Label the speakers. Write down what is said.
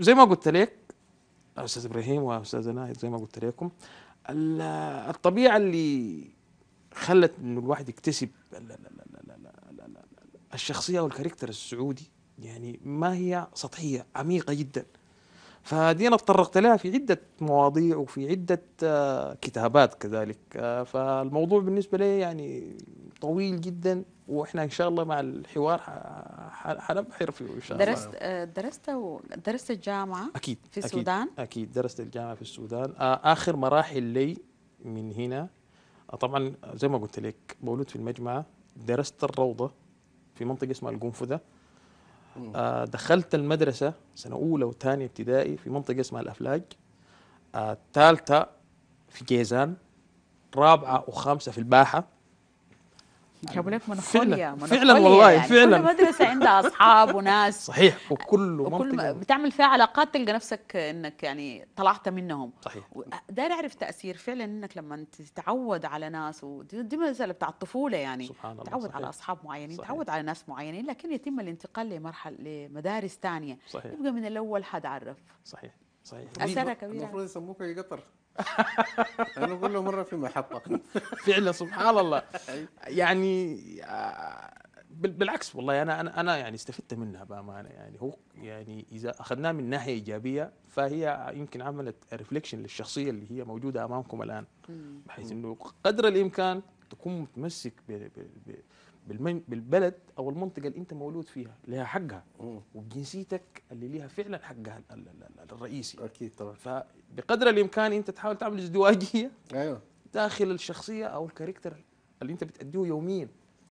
Speaker 1: زي ما قلت لك استاذ ابراهيم واستاذ نايف زي ما قلت لكم الطبيعه اللي خلت انه الواحد يكتسب الشخصيه او الكاركتر السعودي يعني ما هي سطحيه عميقه جدا فدي انا تطرقت لها في عده مواضيع وفي عده آه، كتابات كذلك آه، فالموضوع بالنسبه لي يعني طويل جدا واحنا ان شاء الله مع الحوار حنبحر فيه ان شاء الله درست
Speaker 2: درست درست الجامعه
Speaker 1: اكيد في السودان اكيد درست الجامعه في السودان آه، اخر مراحل لي من هنا آه، طبعا زي ما قلت لك مولود في المجمعه درست الروضه في منطقه اسمها القنفذه آه، دخلت المدرسه سنه اولى وثانيه ابتدائي في منطقه اسمها الافلاج ثالثه في جيزان رابعه وخامسه في الباحه
Speaker 2: جابوا لك منوخوليا فعلا, والله يعني فعلا كل مدرسه عندها اصحاب وناس
Speaker 1: صحيح وكل وكل
Speaker 2: بتعمل فيها علاقات تلقى نفسك انك يعني طلعت منهم صحيح داير اعرف تاثير فعلا انك لما تتعود على ناس ودي مساله بتاع الطفوله يعني سبحان الله تعود صحيح. على اصحاب معينين صحيح. تعود على ناس معينين لكن يتم الانتقال لمرحله لمدارس ثانيه صحيح يبقى من الاول حد
Speaker 1: عرف صحيح صحيح اثرها كبيره المفروض يسموك قطر كل مره في محطه فعلا سبحان الله يعني آه، بالعكس والله انا انا انا يعني استفدت منها بامانه يعني هو يعني اذا اخذناه من ناحيه ايجابيه فهي يمكن عملت ريفليكشن للشخصيه اللي هي موجوده امامكم الان بحيث انه قدر الامكان تكون متمسك بالبلد او المنطقه اللي انت مولود فيها لها حقها وبجنسيتك اللي لها فعلا حقها الرئيسي اكيد طبعا فبقدر الامكان انت تحاول تعمل ازدواجيه ايوه داخل الشخصيه او الكاركتر اللي انت بتأديه يوميا